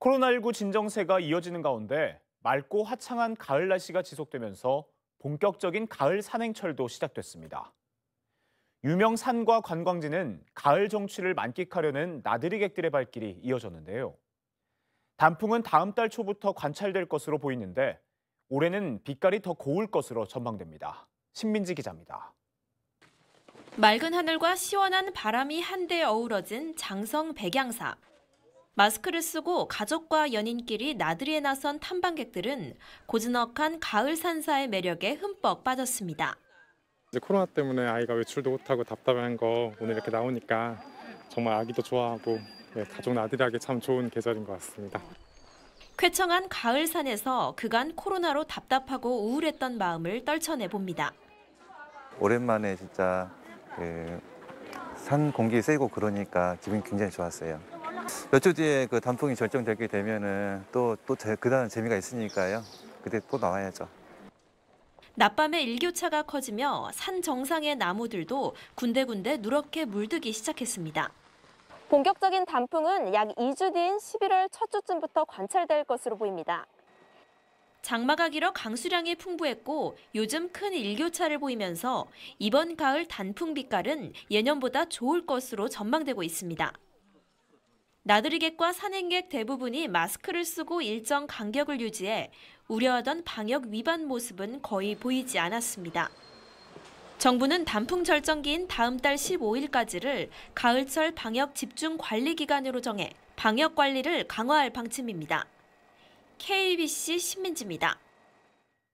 코로나19 진정세가 이어지는 가운데 맑고 화창한 가을 날씨가 지속되면서 본격적인 가을 산행철도 시작됐습니다. 유명 산과 관광지는 가을 정취를 만끽하려는 나들이객들의 발길이 이어졌는데요. 단풍은 다음 달 초부터 관찰될 것으로 보이는데 올해는 빛깔이 더 고울 것으로 전망됩니다. 신민지 기자입니다. 맑은 하늘과 시원한 바람이 한데 어우러진 장성 백양사. 마스크를 쓰고 가족과 연인끼리 나들이에 나선 탐방객들은 고즈넉한 가을 산사의 매력에 흠뻑 빠졌습니다. 이제 코로나 때문에 아이가 외출도 못하고 답답한 거 오늘 이렇게 나오니까 정말 아기도 좋아하고 네, 가족 나들이하기 참 좋은 계절인 것 같습니다. 쾌청한 가을산에서 그간 코로나로 답답하고 우울했던 마음을 떨쳐내 봅니다. 오랜만에 진짜 그산 예, 공기 쐬고 그러니까 기분이 굉장히 좋았어요. 몇주 뒤에 그 단풍이 절정되게 되면은 또또 그다음 재미가 있으니까요. 그때 또 나와야죠. 낮밤에 일교차가 커지며 산 정상의 나무들도 군데군데 누렇게 물들기 시작했습니다. 본격적인 단풍은 약 2주 뒤인 11월 첫 주쯤부터 관찰될 것으로 보입니다. 장마가 길어 강수량이 풍부했고 요즘 큰 일교차를 보이면서 이번 가을 단풍 빛깔은 예년보다 좋을 것으로 전망되고 있습니다. 나들이객과 산행객 대부분이 마스크를 쓰고 일정 간격을 유지해 우려하던 방역 위반 모습은 거의 보이지 않았습니다. 정부는 단풍 절정기인 다음 달 15일까지를 가을철 방역 집중 관리 기간으로 정해 방역 관리를 강화할 방침입니다. KBC 신민지입니다.